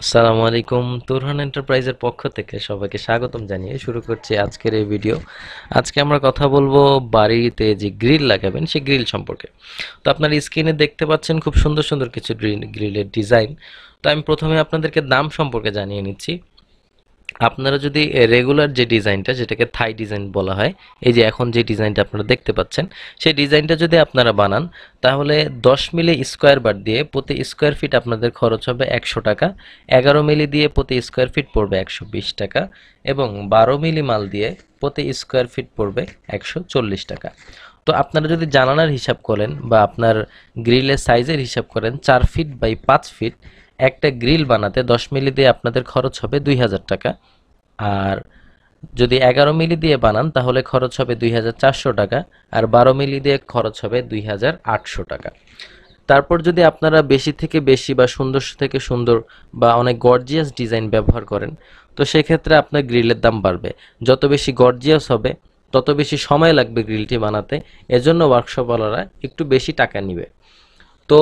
আসসালামু আলাইকুম তুরহান এন্টারপ্রাইজের পক্ষ থেকে সবাইকে স্বাগতম জানিয়ে শুরু করছি আজকের এই ভিডিও আজকে আমরা কথা বলবো বাড়িতে যে গ্রিল লাগাবেন সেই গ্রিল সম্পর্কে তো আপনার স্ক্রিনে দেখতে পাচ্ছেন খুব সুন্দর সুন্দর কিছু গ্রিলের ডিজাইন তো আমি প্রথমে আপনাদেরকে দাম সম্পর্কে জানিয়ে নিচ্ছি আপনারা যদি রেগুলার যে ডিজাইনটা যেটাকে থাই ডিজাইন বলা হয় এই যে এখন যে ডিজাইনটা আপনারা দেখতে পাচ্ছেন সেই ডিজাইনটা যদি আপনারা বানান তাহলে দশ মিলি স্কোয়ার বার দিয়ে প্রতি স্কোয়ার ফিট আপনাদের খরচ হবে একশো টাকা এগারো মিলি দিয়ে প্রতি স্কোয়ার ফিট পড়বে একশো টাকা এবং বারো মিলি মাল দিয়ে প্রতি স্কোয়ার ফিট পড়বে একশো টাকা তো আপনারা যদি জানানার হিসাব করেন বা আপনার গ্রিলের সাইজের হিসাব করেন চার ফিট বাই পাঁচ ফিট একটা গ্রিল বানাতে দশ মিলি দিয়ে আপনাদের খরচ হবে দুই হাজার টাকা আর যদি এগারো মিলি দিয়ে বানান তাহলে খরচ হবে দুই হাজার টাকা আর বারো মিলি দিয়ে খরচ হবে দুই হাজার টাকা তারপর যদি আপনারা বেশি থেকে বেশি বা সুন্দর থেকে সুন্দর বা অনেক গর্জিয়াস ডিজাইন ব্যবহার করেন তো সেক্ষেত্রে আপনার গ্রিলের দাম বাড়বে যত বেশি গর্জিয়াস হবে তত বেশি সময় লাগবে গ্রিলটি বানাতে এজন্য ওয়ার্কশপওয়ালারা একটু বেশি টাকা নিবে তো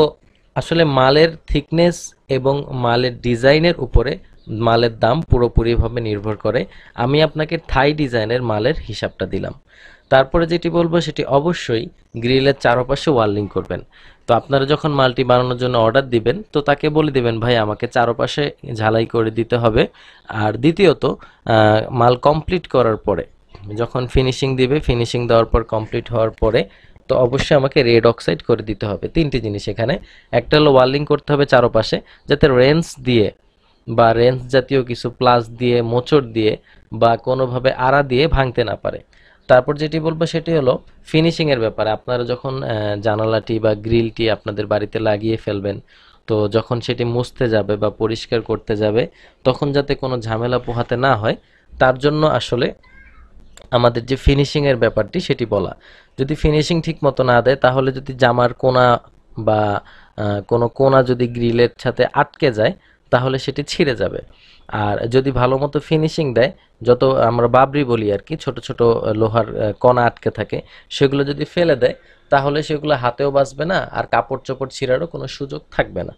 আসলে মালের থিকনেস এবং মালের ডিজাইনের উপরে মালের দাম পুরোপুরিভাবে নির্ভর করে আমি আপনাকে থাই ডিজাইনের মালের হিসাবটা দিলাম তারপরে যেটি বলবো সেটি অবশ্যই গ্রিলের চারপাশে ওয়ার্লিং করবেন তো আপনারা যখন মালটি বানানোর জন্য অর্ডার দিবেন তো তাকে বলে দিবেন ভাই আমাকে চারপাশে ঝালাই করে দিতে হবে আর দ্বিতীয়ত মাল কমপ্লিট করার পরে যখন ফিনিশিং দিবে ফিনিশিং দেওয়ার পর কমপ্লিট হওয়ার পরে তো অবশ্যই আমাকে রেড অক্সাইড করে দিতে হবে তিনটি জিনিস এখানে একটা হলো ওয়ার্লিং করতে হবে চারপাশে যাতে রেন্স দিয়ে বা রেন্স জাতীয় কিছু প্লাস দিয়ে মোচড় দিয়ে বা কোনোভাবে আড়া দিয়ে ভাঙতে না পারে তারপর যেটি বলবো সেটি হলো ফিনিশিংয়ের ব্যাপারে আপনারা যখন জানালাটি বা গ্রিলটি আপনাদের বাড়িতে লাগিয়ে ফেলবেন তো যখন সেটি মুছতে যাবে বা পরিষ্কার করতে যাবে তখন যাতে কোনো ঝামেলা পোহাতে না হয় তার জন্য আসলে আমাদের যে ফিনিশিংয়ের ব্যাপারটি সেটি বলা যদি ফিনিশিং ঠিক মতো না দেয় তাহলে যদি জামার কোনা বা কোনো কোনা যদি গ্রিলের সাথে আটকে যায় তাহলে সেটি ছিঁড়ে যাবে আর যদি ভালো মতো ফিনিশিং দেয় যত আমরা বাবরি বলি আর কি ছোট ছোট লোহার কণা আটকে থাকে সেগুলো যদি ফেলে দেয় তাহলে সেগুলো হাতেও বাঁচবে না আর কাপড় চোপড় ছিঁড়ারও কোনো সুযোগ থাকবে না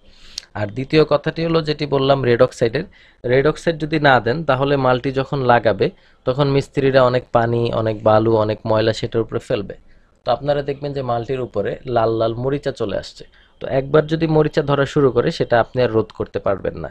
আর দ্বিতীয় কথাটি হলো যেটি বললাম রেড অক্সাইডের রেড অক্সাইড যদি না দেন তাহলে মালটি যখন লাগাবে তখন মিস্ত্রিরা অনেক পানি অনেক বালু অনেক ময়লা সেটার উপরে ফেলবে তো আপনারা দেখবেন যে মালটির উপরে লাল লাল মরিচা চলে আসছে তো একবার যদি মরিচা ধরা শুরু করে সেটা আপনি আর রোধ করতে পারবেন না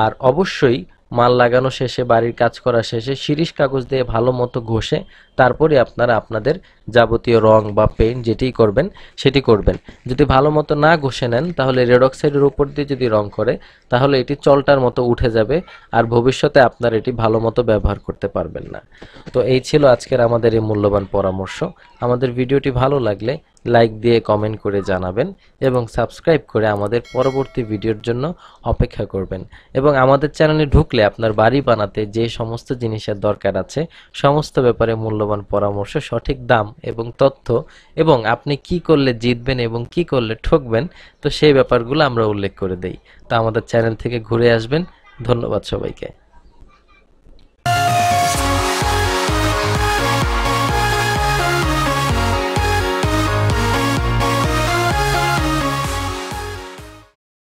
আর অবশ্যই মাল লাগানো শেষে বাড়ির কাজ করা শেষে শিরিষ কাগজ দিয়ে ভালো মতো ঘষে তারপরে আপনারা আপনাদের যাবতীয় রং বা পেন্ট যেটি করবেন সেটি করবেন যদি ভালো মতো না ঘষে নেন তাহলে রেডক্সাইডের উপর দিয়ে যদি রং করে তাহলে এটি চলটার মতো উঠে যাবে আর ভবিষ্যতে আপনার এটি ভালো মতো ব্যবহার করতে পারবেন না তো এই ছিল আজকের আমাদের এই মূল্যবান পরামর্শ আমাদের ভিডিওটি ভালো লাগলে লাইক দিয়ে কমেন্ট করে জানাবেন এবং সাবস্ক্রাইব করে আমাদের পরবর্তী ভিডিওর জন্য অপেক্ষা করবেন এবং আমাদের চ্যানেলে ঢুকলে আপনার বাড়ি বানাতে যে সমস্ত জিনিসের দরকার আছে সমস্ত ব্যাপারে মূল্যবান পরামর্শ সঠিক দাম এবং তথ্য এবং আপনি কি করলে জিতবেন এবং কি করলে ঠকবেন তো সেই ব্যাপারগুলো আমরা উল্লেখ করে দেই তা আমাদের চ্যানেল থেকে ঘুরে আসবেন ধন্যবাদ সবাইকে